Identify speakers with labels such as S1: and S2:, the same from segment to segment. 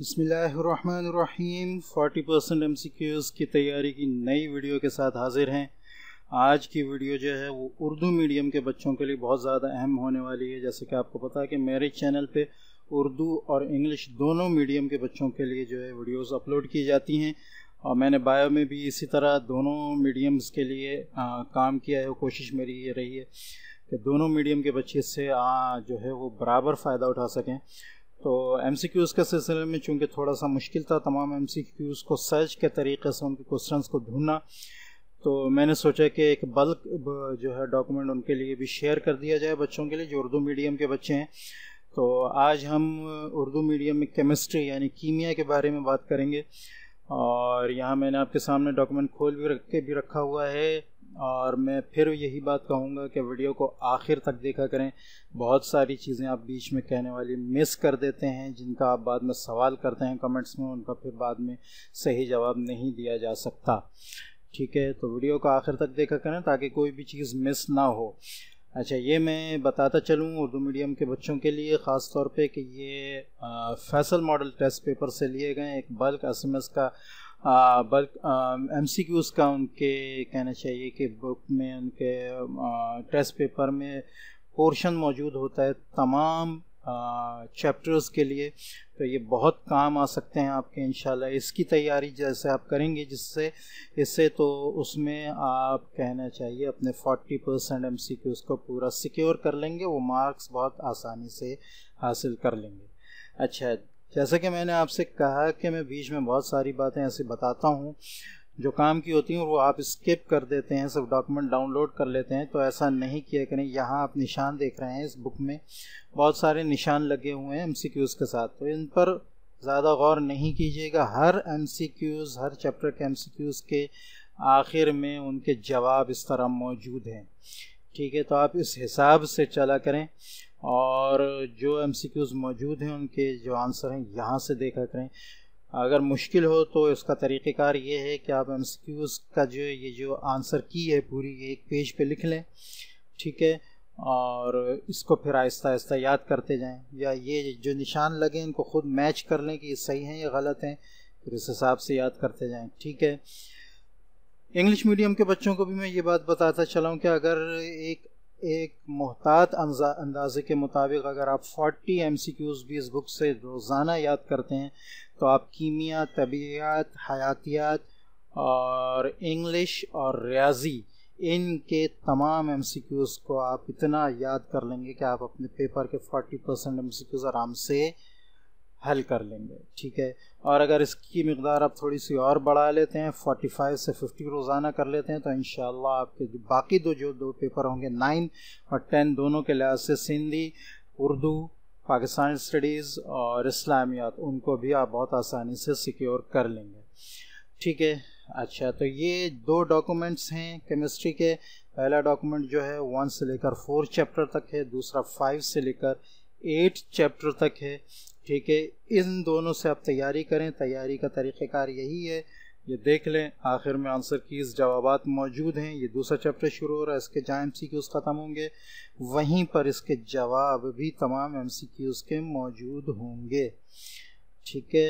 S1: बसमीम 40 percent M की तैयारी की नई वीडियो के साथ हाजिर हैं आज की वीडियो जो है वो उर्दू मीडियम के बच्चों के लिए बहुत ज़्यादा अहम होने वाली है जैसे कि आपको पता है कि मेरे चैनल पे उर्दू और इंग्लिश दोनों मीडियम के बच्चों के लिए जो है वीडियोस अपलोड की जाती हैं और मैंने बायो में भी इसी तरह दोनों मीडियम्स के लिए आ, काम किया है कोशिश मेरी ये रही है कि दोनों मीडियम के बच्चे से आ, जो है वो बराबर फ़ायदा उठा सकें तो एम के सिलसिले में चूँकि थोड़ा सा मुश्किल था तमाम एम को सर्च के तरीके से उनके क्वेश्चन को ढूंढना तो मैंने सोचा कि एक बल्क जो है डॉक्यूमेंट उनके लिए भी शेयर कर दिया जाए बच्चों के लिए जो उर्दू मीडियम के बच्चे हैं तो आज हम उर्दू मीडियम में केमिस्ट्री यानी कीमिया के बारे में बात करेंगे और यहाँ मैंने आपके सामने डॉक्यूमेंट खोल भी रख के भी रखा हुआ है और मैं फिर यही बात कहूँगा कि वीडियो को आखिर तक देखा करें बहुत सारी चीज़ें आप बीच में कहने वाली मिस कर देते हैं जिनका आप बाद में सवाल करते हैं कमेंट्स में उनका फिर बाद में सही जवाब नहीं दिया जा सकता ठीक है तो वीडियो को आखिर तक देखा करें ताकि कोई भी चीज़ मिस ना हो अच्छा ये मैं बताता चलूँ उर्दू मीडियम के बच्चों के लिए ख़ास तौर पर कि ये फैसल मॉडल टेस्ट पेपर से लिए गए एक बल्क एस का एम सी क्यूज़ का उनके कहना चाहिए कि बुक में उनके टेस्ट पेपर में पोर्शन मौजूद होता है तमाम चैप्टर्स के लिए तो ये बहुत काम आ सकते हैं आपके इन इसकी तैयारी जैसे आप करेंगे जिससे इससे तो उसमें आप कहना चाहिए अपने 40 परसेंट एम सी को पूरा सिक्योर कर लेंगे वो मार्क्स बहुत आसानी से हासिल कर लेंगे अच्छा जैसा कि मैंने आपसे कहा कि मैं बीच में बहुत सारी बातें ऐसी बताता हूँ जो काम की होती हैं वो आप स्किप कर देते हैं सब डॉक्यूमेंट डाउनलोड कर लेते हैं तो ऐसा नहीं किया करें यहाँ आप निशान देख रहे हैं इस बुक में बहुत सारे निशान लगे हुए हैं एम के साथ तो इन पर ज़्यादा गौर नहीं कीजिएगा हर एम हर चैप्टर के एम के आखिर में उनके जवाब इस तरह मौजूद हैं ठीक है तो आप इस हिसाब से चला करें और जो एम मौजूद हैं उनके जो आंसर हैं यहाँ से देखा करें अगर मुश्किल हो तो इसका तरीक़ेकार ये है कि आप एम का जो ये जो आंसर की है पूरी ये एक पेज पे लिख लें ठीक है और इसको फिर आहिस्ता आहिस्ता याद करते जाएं या ये जो निशान लगे इनको खुद मैच कर लें कि ये सही हैं या गलत हैं फिर उस हिसाब से याद करते जाएं ठीक है इंग्लिश मीडियम के बच्चों को भी मैं ये बात बताता चलाऊँ कि अगर एक एक मोहतात अंदाज़े के मुताबिक अगर आप 40 एम सी क्यूज़ भी इस बुक से रोज़ाना याद करते हैं तो आप कीमिया तबियात हयातियात और इंग्लिश और रियाजी इनके तमाम एम सी क्यूज़ को आप इतना याद कर लेंगे कि आप अपने पेपर के 40 परसेंट एम सी क्यूज़ आराम से हल कर लेंगे ठीक है और अगर इसकी मकदार आप थोड़ी सी और बढ़ा लेते हैं 45 से 50 रोज़ाना कर लेते हैं तो इन आपके जो बाकी दो जो दो पेपर होंगे नाइन और टेन दोनों के लिहाज से सिंधी उर्दू पाकिस्तान स्टडीज़ और इस्लामियात उनको भी आप बहुत आसानी से सिक्योर कर लेंगे ठीक है अच्छा तो ये दो डॉक्यूमेंट्स हैं केमिस्ट्री के पहला डॉक्यूमेंट जो है वन से लेकर फोर चैप्टर तक है दूसरा फाइव से लेकर एट चैप्टर तक है ठीक है इन दोनों से आप तैयारी करें तैयारी का तरीक़ेकार यही है ये देख लें आखिर में आंसर कीज़ जवाब मौजूद हैं ये दूसरा चैप्टर शुरू हो रहा है इसके जहाँ एम सी क्यूज़ ख़त्म होंगे वहीं पर इसके जवाब भी तमाम एम सी क्यूज़ के मौजूद होंगे ठीक है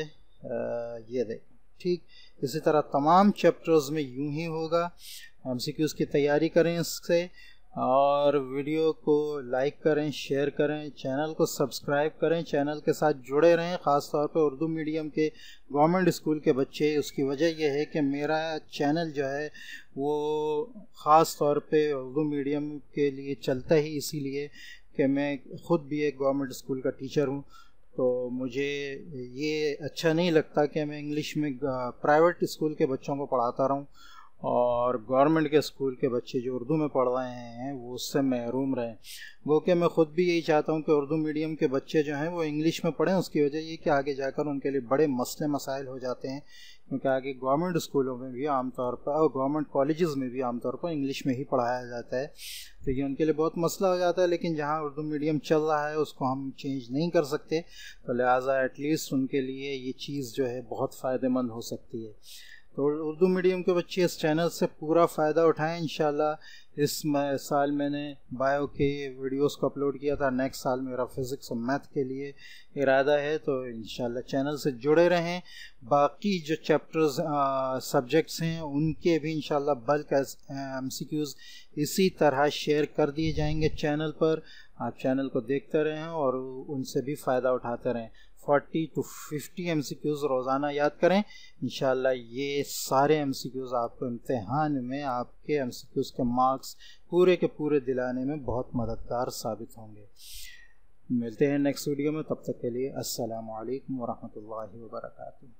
S1: ये देख ठीक इसी तरह तमाम चैप्टर्स में यूं ही होगा एम सी क्यूज़ की तैयारी करें इससे और वीडियो को लाइक करें शेयर करें चैनल को सब्सक्राइब करें चैनल के साथ जुड़े रहें ख़ास तौर पे उर्दू मीडियम के गवर्नमेंट स्कूल के बच्चे उसकी वजह यह है कि मेरा चैनल जो है वो ख़ास तौर पे उर्दू मीडियम के लिए चलता ही इसीलिए कि मैं ख़ुद भी एक गवर्नमेंट स्कूल का टीचर हूँ तो मुझे ये अच्छा नहीं लगता कि मैं इंग्लिश में प्राइवेट स्कूल के बच्चों को पढ़ाता रहूँ और गवर्नमेंट के स्कूल के बच्चे जो उर्दू में पढ़ रहे हैं वो उससे महरूम रहें वो कि मैं ख़ुद भी यही चाहता हूँ कि उर्दू मीडियम के बच्चे जो हैं वो इंग्लिश में पढ़ें उसकी वजह ये कि आगे जाकर उनके लिए बड़े मसले मसाइल हो जाते हैं क्योंकि आगे गवर्नमेंट स्कूलों में भी आमतौर पर और गवर्नमेंट कॉलेज़ में भी आमतौर पर इंग्लिश में ही पढ़ाया जाता है तो ये उनके लिए बहुत मसला हो जाता है लेकिन जहाँ उर्दू मीडियम चल रहा है उसको हम चेंज नहीं कर सकते तो लिहाजा एटलीस्ट उनके लिए ये चीज़ जो है बहुत फ़ायदेमंद हो सकती है तो उर्दू मीडियम के बच्चे इस चैनल से पूरा फ़ायदा उठाएं इन इस साल मैंने बायो के वीडियोस को अपलोड किया था नेक्स्ट साल मेरा फिज़िक्स और मैथ के लिए इरादा है तो इन चैनल से जुड़े रहें बाकी जो चैप्टर्स सब्जेक्ट्स हैं उनके भी इन बल्क एम इसी तरह शेयर कर दिए जाएंगे चैनल पर आप चैनल को देखते रहें और उनसे भी फ़ायदा उठाते रहें 40 टू 50 एम रोज़ाना याद करें इन ये सारे एम आपको इम्तहान में आपके एम के मार्क्स पूरे के पूरे दिलाने में बहुत मददगार साबित होंगे मिलते हैं नेक्स्ट वीडियो में तब तक के लिए असलकम वरहमल वर्का